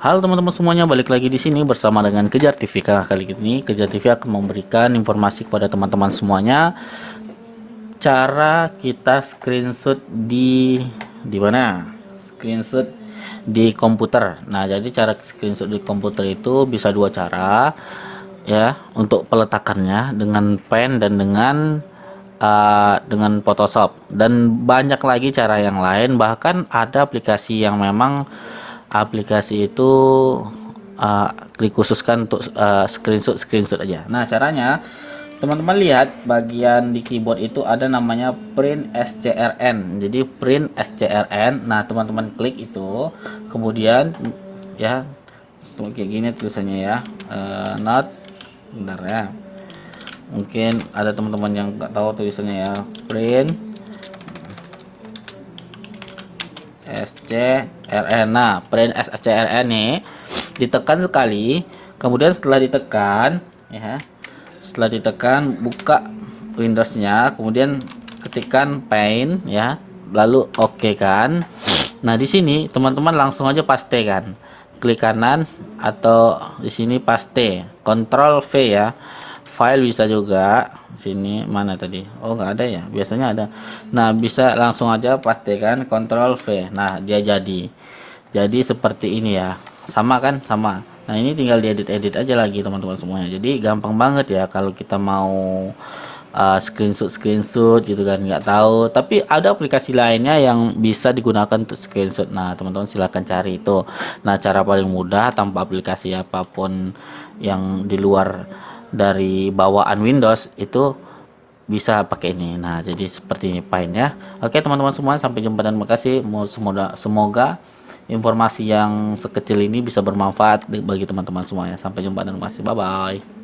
Halo teman-teman semuanya, balik lagi di sini bersama dengan Kejar TV. Karena kali ini Kejar TV akan memberikan informasi kepada teman-teman semuanya cara kita screenshot di di mana? Screenshot di komputer. Nah, jadi cara screenshot di komputer itu bisa dua cara ya, untuk peletakannya dengan pen dan dengan uh, dengan Photoshop dan banyak lagi cara yang lain bahkan ada aplikasi yang memang aplikasi itu uh, eh, klik untuk uh, screenshot screenshot aja nah caranya teman-teman lihat bagian di keyboard itu ada namanya print scrn jadi print scrn nah teman-teman klik itu kemudian ya kayak gini tulisannya ya uh, not bentar ya mungkin ada teman-teman yang nggak tahu tulisannya ya print SCRN. Nah, print SCRN ini ditekan sekali, kemudian setelah ditekan ya. Setelah ditekan buka Windows-nya, kemudian ketikkan paint ya, lalu oke OK kan. Nah, di sini teman-teman langsung aja paste kan. Klik kanan atau di sini paste, Ctrl V ya file bisa juga sini mana tadi oh nggak ada ya biasanya ada nah bisa langsung aja pastikan kontrol V nah dia jadi jadi seperti ini ya sama kan sama nah ini tinggal diedit-edit aja lagi teman-teman semuanya jadi gampang banget ya kalau kita mau uh, screenshot screenshot gitu kan nggak tahu tapi ada aplikasi lainnya yang bisa digunakan untuk screenshot nah teman-teman silahkan cari itu nah cara paling mudah tanpa aplikasi apapun yang di luar dari bawaan Windows itu bisa pakai ini nah jadi seperti ini pain ya oke teman-teman semua sampai jumpa dan makasih semoga semoga informasi yang sekecil ini bisa bermanfaat bagi teman-teman semuanya sampai jumpa dan makasih bye bye